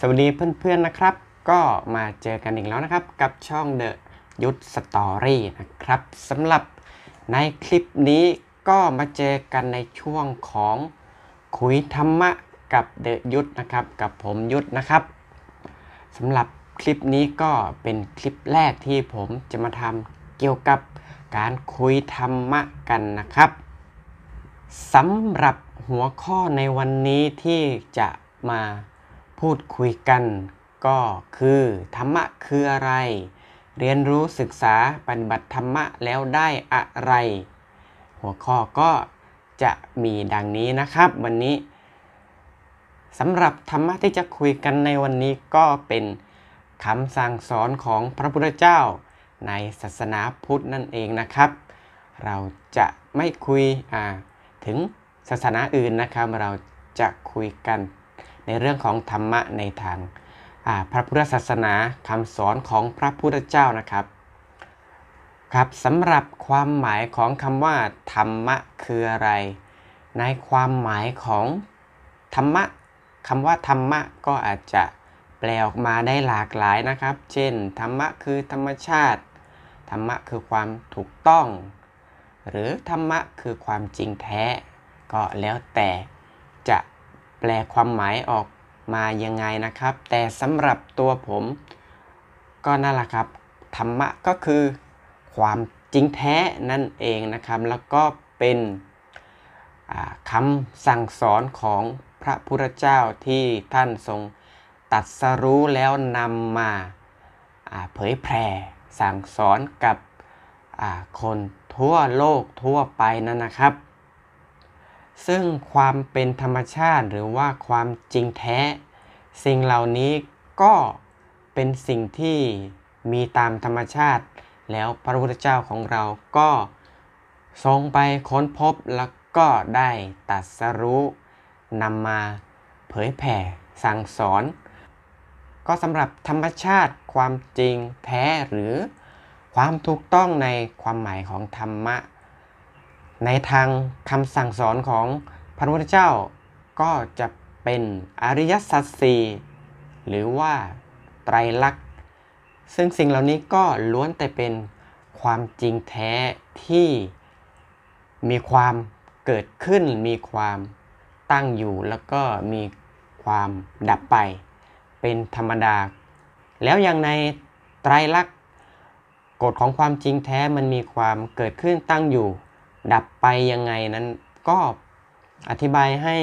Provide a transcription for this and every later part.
สวัสดีเพื่อนๆนะครับ ก็มาเจอกันอีกแล้วนะครับ กับช่องเดอะยุทธสตอรี่นะครับสำหรับในคลิปนี้ก็มาเจอกันในช่วงของคุยธรรมะกับเดอะยุทธนะครับ กับผมยุทธนะครับสำหรับคลิปนี้ก็เป็นคลิปแรกที่ผมจะมาทำเกี่ยวกับการคุยธรรมะกันนะครับสำหรับหัวข้อในวันนี้ที่จะมาพูดคุยกันก็คือธรรมะคืออะไร เรียนรู้ศึกษาปฏิบัติธรรมะแล้วได้อะไร หัวข้อก็จะมีดังนี้นะครับวันนี้สำหรับธรรมะที่จะคุยกันในวันนี้ก็เป็นคำสั่งสอนของพระพุทธเจ้า ในศาสนาพุทธนั่นเองนะครับ เราจะไม่คุยถึงศาสนาอื่นนะครับเราจะคุยกันในเรื่องของธรรมะในทาง พระพุทธศาสนาคำสอนของพระพุทธเจ้านะครับ ครับสำหรับความหมายของคำว่าธรรมะคืออะไร ในความหมายของธรรมะคำว่าธรรมะก็อาจจะแปลออกมาได้หลากหลายนะครับ เช่นธรรมะคือธรรมชาติ ธรรมะคือความถูกต้อง หรือธรรมะคือความจริงแท้ก็แล้วแต่จะแปลความหมายออกมายังไงนะครับ แต่สำหรับตัวผมก็นั่นแหละครับ ธรรมะก็คือความจริงแท้นั่นเองนะครับแล้วก็เป็นคำสั่งสอนของพระพุทธเจ้าที่ท่านทรงตัดสรู้แล้วนำมาเผยแพร่สั่งสอนกับคนทั่วโลกทั่วไปนั่นนะครับซึ่งความเป็นธรรมชาติหรือว่าความจริงแท้ สิ่งเหล่านี้ก็เป็นสิ่งที่มีตามธรรมชาติ แล้วพระพุทธเจ้าของเราก็ทรงไปค้นพบแล้วก็ได้ตัดสรู้นำมาเผยแผ่สั่งสอน ก็สำหรับธรรมชาติความจริงแท้หรือความถูกต้องในความหมายของธรรมะในทางคำสั่งสอนของพระพุทธเจ้าก็จะเป็นอริยสัจสี่หรือว่าไตรลักษณ์ ซึ่งสิ่งเหล่านี้ก็ล้วนแต่เป็นความจริงแท้ที่มีความเกิดขึ้น มีความตั้งอยู่แล้วก็มีความดับไป เป็นธรรมดา แล้วอย่างในไตรลักษณ์กฎของความจริงแท้มันมีความเกิดขึ้นตั้งอยู่ดับไปยังไงนั้นก็อธิบายให้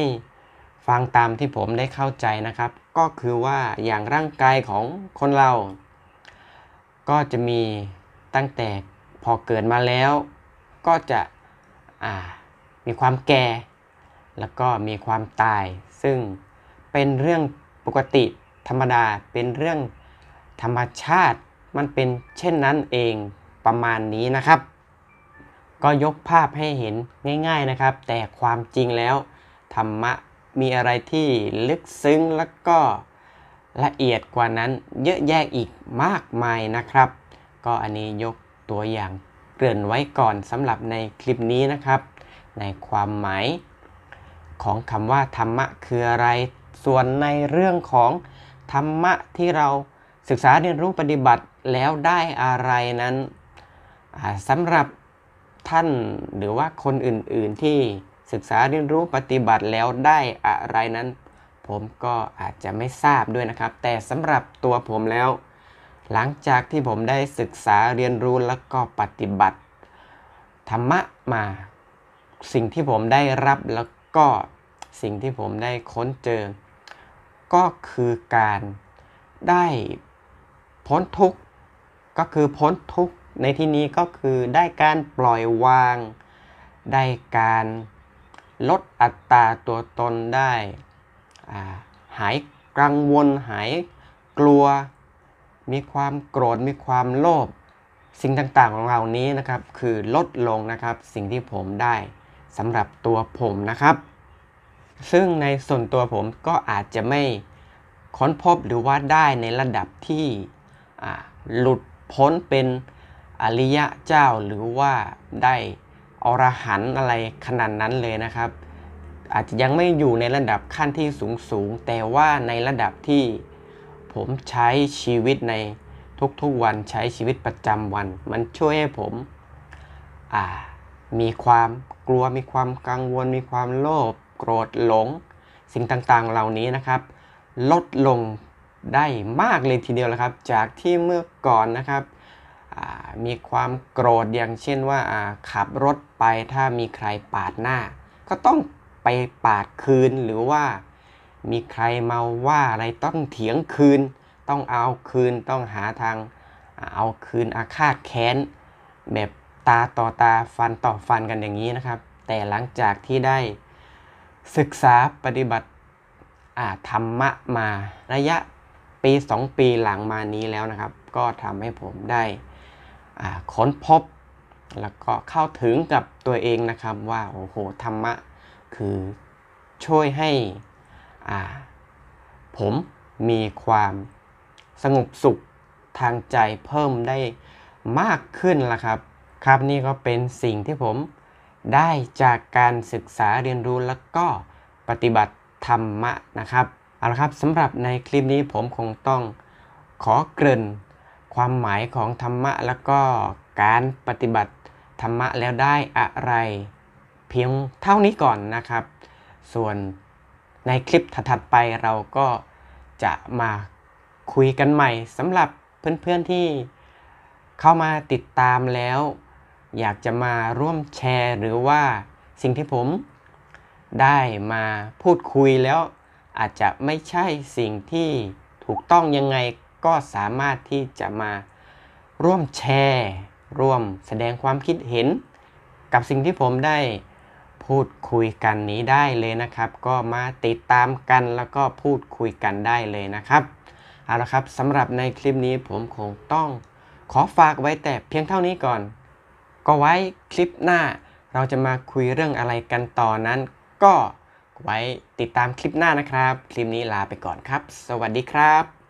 ฟังตามที่ผมได้เข้าใจนะครับ ก็คือว่าอย่างร่างกายของคนเรา ก็จะมีตั้งแต่พอเกิดมาแล้ว ก็จะมีความแก่ แล้วก็มีความตาย ซึ่งเป็นเรื่องปกติธรรมดาเป็นเรื่องธรรมชาติมันเป็นเช่นนั้นเองประมาณนี้นะครับก็ยกภาพให้เห็นง่าย ๆนะครับ แต่ความจริงแล้ว ธรรมะมีอะไรที่ลึกซึ้งแล้วก็ละเอียดกว่านั้นเยอะแยะอีกมากมายนะครับ ก็อันนี้ยกตัวอย่าง เกริ่นไว้ก่อนสำหรับในคลิปนี้นะครับ ในความหมาย ของคำว่า ธรรมะคืออะไรส่วนในเรื่องของธรรมะที่เราศึกษาเรียนรู้ปฏิบัติแล้วได้อะไรนั้นสำหรับท่านหรือว่าคนอื่นๆที่ศึกษาเรียนรู้ปฏิบัติแล้วได้อะไรนั้น ผมก็อาจจะไม่ทราบด้วยนะครับ แต่สำหรับตัวผมแล้ว หลังจากที่ผมได้ศึกษาเรียนรู้แล้วก็ปฏิบัติธรรมะมา สิ่งที่ผมได้รับแล้วก็สิ่งที่ผมได้ค้นเจอก็คือการได้พ้นทุกข์ก็คือพ้นทุกข์ในที่นี้ก็คือได้การปล่อยวาง ได้การลดอัตราตัวตนได้หายกังวลหายกลัว มีความโกรธมีความโลภสิ่งต่างๆของเรานี้นะครับ คือลดลงนะครับสิ่งที่ผมได้สำหรับตัวผมนะครับ ซึ่งในส่วนตัวผมก็อาจจะไม่ ค้นพบหรือว่าได้ในระดับที่หลุดพ้นเป็นอริยะเจ้าหรือว่าได้อรหันอะไรขนาดนั้นเลยนะครับ อาจจะยังไม่อยู่ในระดับขั้นที่สูงสูงแต่ว่าในระดับที่ผมใช้ชีวิตในทุกๆวันใช้ชีวิตประจำวัน มันช่วยให้ผมมีความกลัวมีความกังวล มีความโลภโกรธหลง สิ่งต่างๆเหล่านี้นะครับ ลดลงได้มากเลยทีเดียวแล้วครับ จากที่เมื่อก่อนนะครับมีความโกรธอย่างเช่นว่า ขับรถไปถ้ามีใครปาดหน้า ก็ต้องไปปาดคืนหรือว่ามีใครมาว่าอะไรต้องเถียงคืน ต้องเอาคืน ต้องหาทางเอาคืนอาฆาตแค้นแบบตาต่อตาฟันต่อฟันกันอย่างนี้นะครับ แต่หลังจากที่ได้ ศึกษาปฏิบัติธรรมะมาระยะปี2ปีหลังมานี้แล้วนะครับ ก็ทำให้ผมได้ค้นพบแล้วก็เข้าถึงกับตัวเองนะครับว่า โอ้โห ธรรมะ คือช่วยให้ ผมมีความสงบสุขทางใจเพิ่มได้มากขึ้นละครับครับนี่ก็เป็นสิ่งที่ผมได้จากการศึกษาเรียนรู้แล้วก็ปฏิบัติธรรมะนะครับเอาละครับสำหรับในคลิปนี้ผมคงต้องขอเกริ่นความหมายของธรรมะแล้วก็การปฏิบัติธรรมะแล้วได้อะไร เพียงเท่านี้ก่อนนะครับ ส่วนในคลิปถัดไปเราก็จะมาคุยกันใหม่สำหรับเพื่อนๆที่เข้ามาติดตามแล้ว อยากจะมาร่วมแชร์หรือว่าสิ่งที่ผมได้มาพูดคุยแล้วอาจจะไม่ใช่สิ่งที่ถูกต้องยังไงก็สามารถที่จะมาร่วมแชร์ ร่วมแสดงความคิดเห็น กับสิ่งที่ผมได้พูดคุยกันนี้ได้เลยนะครับ ก็มาติดตามกันแล้วก็พูดคุยกันได้เลยนะครับเอาละครับสำหรับในคลิปนี้ผมคงต้องขอฝากไว้แต่เพียงเท่านี้ก่อน ก็ไว้คลิปหน้า เราจะมาคุยเรื่องอะไรกันต่อนนั้น ก็ไว้ติดตามคลิปหน้านะครับ คลิปนี้ลาไปก่อนครับ สวัสดีครับ